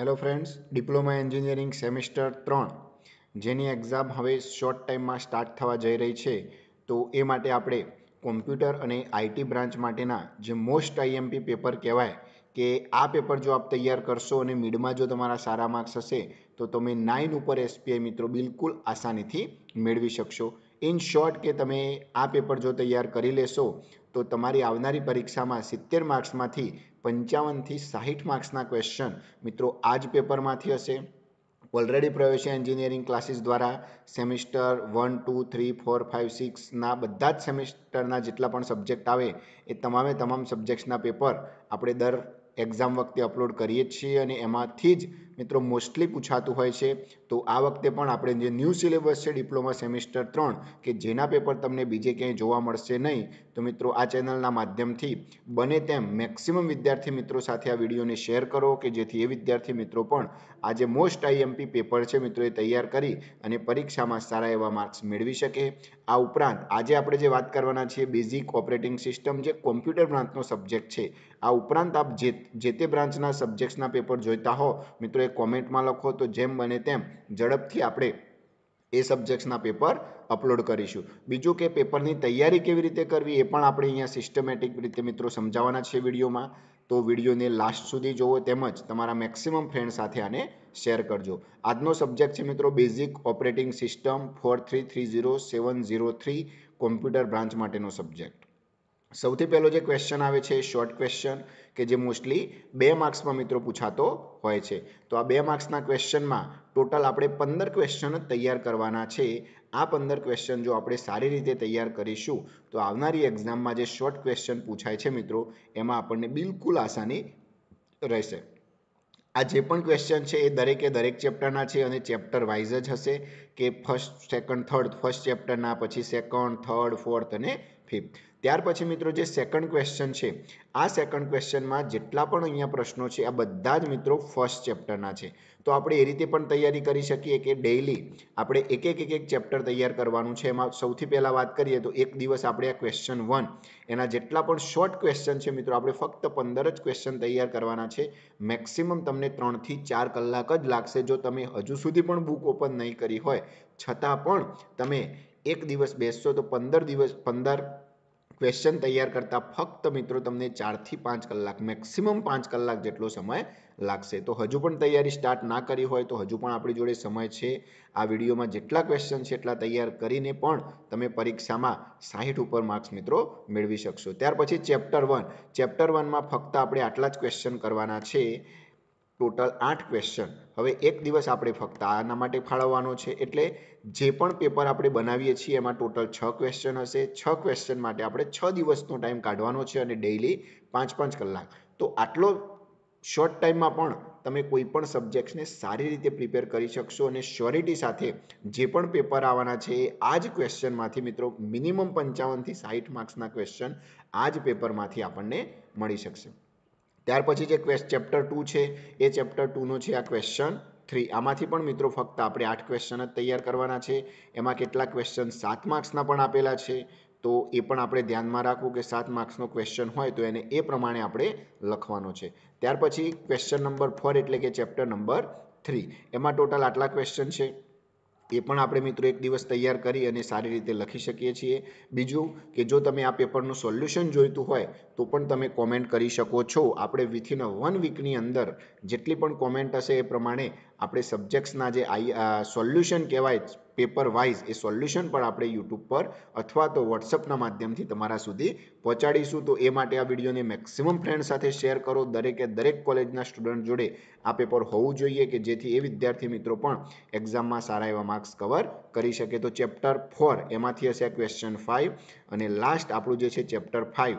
hello friends diploma engineering semester ત્રણ જેની exam હવે શોર્ટ ટાઈમમાં સ્ટાર્ટ થવા જઈ રહી છે તો એ માટે આપણે કોમ્પ્યુટર અને આઈટી બ્રાન્ચ માટેના જે મોસ્ટ આઈએમપી પેપર કહેવાય કે આ પેપર જો આપ તૈયાર કરશો અને મિડમાં જો તમારા સારા માર્ક્સ હશે તો તમે નાઇન ઉપર એસપીઆઈ મિત્રો બિલકુલ આસાનીથી મેળવી શકશો ઇન શોર્ટ કે તમે આ પેપર જો તૈયાર કરી લેશો તો તમારી આવનારી પરીક્ષામાં સિત્તેર માર્ક્સમાંથી પંચાવનથી સાહીઠ માર્ક્સના ક્વેશ્ચન મિત્રો આ જ પેપરમાંથી હશે ઓલરેડી પ્રવેશી એન્જિનિયરિંગ ક્લાસીસ દ્વારા semester one two three four five સિક્સના બધા જ સેમિસ્ટરના જેટલા પણ સબ્જેક્ટ આવે એ તમામે તમામ સબ્જેક્ટ્સના પેપર આપણે દર એક્ઝામ વખતે અપલોડ કરીએ છીએ અને એમાંથી જ મિત્રો મોસ્ટલી પૂછાતું હોય છે તો આ વખતે પણ આપણે જે ન્યૂ સિલેબસ છે ડિપ્લોમા સેમિસ્ટર ત્રણ કે જેના પેપર તમને બીજે ક્યાંય જોવા મળશે નહીં તો મિત્રો આ ચેનલના માધ્યમથી બને તેમ મેક્સિમમ વિદ્યાર્થી મિત્રો સાથે આ વિડીયોને શેર કરો કે જેથી એ વિદ્યાર્થી મિત્રો પણ આજે મોસ્ટ આઈએમપી પેપર છે મિત્રો એ તૈયાર કરી અને પરીક્ષામાં સારા એવા માર્ક્સ મેળવી શકે આ ઉપરાંત આજે આપણે જે વાત કરવાના છીએ બેઝિક ઓપરેટિંગ સિસ્ટમ જે કોમ્પ્યુટર બ્રાન્ચનો સબ્જેક્ટ છે આ ઉપરાંત આપ જે તે બ્રાન્ચના સબ્જેક્ટ્સના પેપર જોઈતા હો મિત્રો એ કોમેન્ટમાં લખો તો જેમ બને તેમ ઝડપથી આપણે એ સબ્જેક્ટ્સના પેપર અપલોડ કરીશું બીજું કે પેપરની તૈયારી કેવી રીતે કરવી એ પણ આપણે અહીંયા સિસ્ટમેટિક રીતે મિત્રો સમજાવવાના છે વિડીયોમાં તો વિડીયોને લાસ્ટ સુધી જોવો તેમજ તમારા મેક્સિમમ ફ્રેન્ડ સાથે આને શેર કરજો આજનો સબ્જેક્ટ છે મિત્રો basic operating system four three three zero seven zero three computer branch માટેનો સબ્જેક્ટ સૌથી પહેલો જે ક્વેશ્ચન આવે છે શોર્ટ ક્વેશ્ચન કે જે મોસ્ટલી બે માર્ક્સમાં મિત્રો પૂછાતો હોય છે તો આ બે માર્ક્સના ક્વેશ્ચનમાં ટોટલ આપણે પંદર ક્વેશ્ચન જ તૈયાર કરવાના છે આ પંદર ક્વેશ્ચન જો આપણે સારી રીતે તૈયાર કરીશું તો આવનારી એક્ઝામમાં જે શોર્ટ ક્વેશ્ચન પૂછાય છે મિત્રો એમાં આપણને બિલકુલ આસાની રહેશે આ જે પણ ક્વેશ્ચન છે એ દરેકે દરેક ચેપ્ટરના છે અને ચેપ્ટર વાઇઝ જ હશે કે ફર્સ્ટ સેકન્ડ થર્ડ ફર્સ્ટ ચેપ્ટરના પછી સેકન્ડ થર્ડ ફોર્થ અને ફિફ્થ ત્યાર પછી મિત્રો જે સેકન્ડ ક્વેશ્ચન છે આ સેકન્ડ ક્વેશ્ચનમાં જેટલા પણ અહીંયા પ્રશ્નો છે આ બધા જ મિત્રો ફર્સ્ટ ચેપ્ટરના છે તો આપણે એ રીતે પણ તૈયારી કરી શકીએ કે ડેઈલી આપણે એક એક એક એક ચેપ્ટર તૈયાર કરવાનું છે એમાં સૌથી પહેલાં વાત કરીએ તો એક દિવસ આપણે આ ક્વેશ્ચન વન એના જેટલા પણ શોર્ટ ક્વેશ્ચન છે મિત્રો આપણે ફક્ત પંદર જ ક્વેશ્ચન તૈયાર કરવાના છે મેક્સિમમ તમને ત્રણથી ચાર કલાક જ લાગશે જો તમે હજુ સુધી પણ બુક ઓપન નહીં કરી હોય છતાં પણ તમે એક દિવસ બેસશો તો પંદર દિવસ પંદર ક્વેશ્ચન તૈયાર કરતાં ફક્ત મિત્રો તમને ચારથી પાંચ કલાક મેક્સિમમ પાંચ કલાક જેટલો સમય લાગશે તો હજુ પણ તૈયારી સ્ટાર્ટ ના કરી હોય તો હજુ પણ આપણી જોડે સમય છે આ વિડીયોમાં જેટલા ક્વેશ્ચન છે એટલા તૈયાર કરીને પણ તમે પરીક્ષામાં સાહીઠ ઉપર માર્ક્સ મિત્રો મેળવી શકશો ત્યાર પછી ચેપ્ટર વન ચેપ્ટર વનમાં ફક્ત આપણે આટલા જ ક્વેશ્ચન કરવાના છે ટોટલ આઠ ક્વેશ્ચન હવે એક દિવસ આપણે ફક્ત આના માટે ફાળવવાનો છે એટલે જે પણ પેપર આપણે બનાવીએ છીએ એમાં ટોટલ છ ક્વેશ્ચન હશે છ ક્વેશ્ચન માટે આપણે છ દિવસનો ટાઈમ કાઢવાનો છે અને ડેઇલી પાંચ પાંચ કલાક તો આટલો શોર્ટ ટાઈમમાં પણ તમે કોઈ પણ સબ્જેક્ટ્સને સારી રીતે પ્રિપેર કરી શકશો અને શ્યોરિટી સાથે જે પણ પેપર આવવાના છે એ આ જ ક્વેશ્ચનમાંથી મિત્રો મિનિમમ પંચાવનથી સાઠ માર્ક્સના ક્વેશ્ચન આ જ પેપરમાંથી આપણને મળી શકશે ત્યાર પછી જે ક્વેશ્ચ ચેપ્ટર ટુ છે એ ચેપ્ટર ટુનો છે આ ક્વેશ્ચન થ્રી આમાંથી પણ મિત્રો ફક્ત આપણે આઠ ક્વેશ્ચન જ તૈયાર કરવાના છે એમાં કેટલાક ક્વેશ્ચન સાત માર્ક્સના પણ આપેલા છે તો એ પણ આપણે ધ્યાનમાં રાખવું કે સાત માર્ક્સનો ક્વેશ્ચન હોય તો એને એ પ્રમાણે આપણે લખવાનો છે ત્યાર પછી ક્વેશ્ચન નંબર ફોર એટલે કે ચેપ્ટર નંબર થ્રી એમાં ટોટલ આટલા ક્વેશ્ચન છે એ પણ આપણે મિત્રો એક દિવસ તૈયાર કરી અને સારી રીતે લખી શકીએ છીએ બીજું કે જો તમે આ પેપરનું સોલ્યુશન જોઈતું હોય તો પણ તમે કોમેન્ટ કરી શકો છો આપણે વિથિન વન વીકની અંદર જેટલી પણ કોમેન્ટ હશે એ પ્રમાણે આપણે સબ્જેક્ટ્સના જે આઈ સોલ્યુશન કહેવાય પેપર વાઇઝ એ સોલ્યુશન પણ આપણે યુટ્યુબ પર અથવા તો વોટ્સઅપના માધ્યમથી તમારા સુધી પહોંચાડીશું તો એ માટે આ વિડીયોને મેક્સિમમ ફ્રેન્ડ સાથે શેર કરો દરેકે દરેક કોલેજના સ્ટુડન્ટ જોડે આ પેપર હોવું જોઈએ કે જેથી એ વિદ્યાર્થી મિત્રો પણ એક્ઝામમાં સારા એવા માર્ક્સ કવર કરી શકે તો ચેપ્ટર ફોર એમાંથી હશે ક્વેશ્ચન ફાઇવ અને લાસ્ટ આપણું જે છે ચેપ્ટર ફાઇવ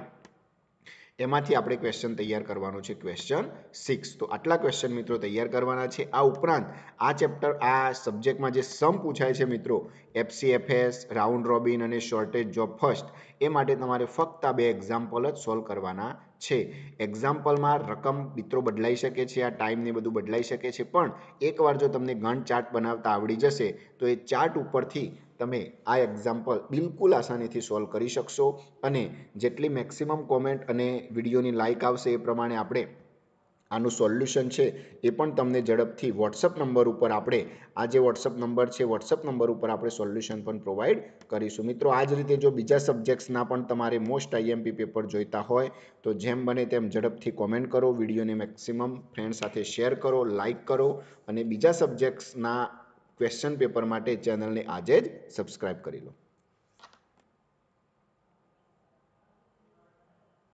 એમાંથી આપણે ક્વેશ્ચન તૈયાર કરવાનો છે ક્વેશ્ચન સિક્સ તો આટલા ક્વેશ્ચન મિત્રો તૈયાર કરવાના છે આ ઉપરાંત આ ચેપ્ટર આ સબ્જેક્ટમાં જે સમ પૂછાય છે મિત્રો એફસીએફએસ રાઉન્ડ રોબિન અને શોર્ટેજ જોબ ફર્સ્ટ એ માટે તમારે ફક્ત આ બે એક્ઝામ્પલ જ સોલ્વ કરવાના છે એક્ઝામ્પલમાં રકમ મિત્રો બદલાઈ શકે છે આ ટાઈમને બધું બદલાઈ શકે છે પણ એકવાર જો તમને ગણ ચાર્ટ બનાવતા આવડી જશે તો એ ચાર્ટ ઉપરથી તમે આ એક્ઝામ્પલ બિલકુલ આસાનીથી સોલ્વ કરી શકશો અને જેટલી મેક્સિમમ કોમેન્ટ અને વિડીયોની લાઇક આવશે એ પ્રમાણે આપણે આનું સોલ્યુશન છે એ પણ તમને ઝડપથી વોટ્સઅપ નંબર ઉપર આપણે આ જે વોટ્સઅપ નંબર છે વોટ્સઅપ નંબર ઉપર આપણે સોલ્યુશન પણ પ્રોવાઈડ કરીશું મિત્રો આ જ રીતે જો બીજા સબ્જેક્ટ્સના પણ તમારે મોસ્ટ આઈએમપી પેપર જોઈતા હોય તો જેમ બને તેમ ઝડપથી કોમેન્ટ કરો વિડીયોને મેક્સિમમ ફ્રેન્ડ સાથે શેર કરો લાઇક કરો અને બીજા સબ્જેક્ટ્સના ક્વેશ્ચન પેપર માટે ચેનલને આજે જ સબસ્ક્રાઈબ કરી લો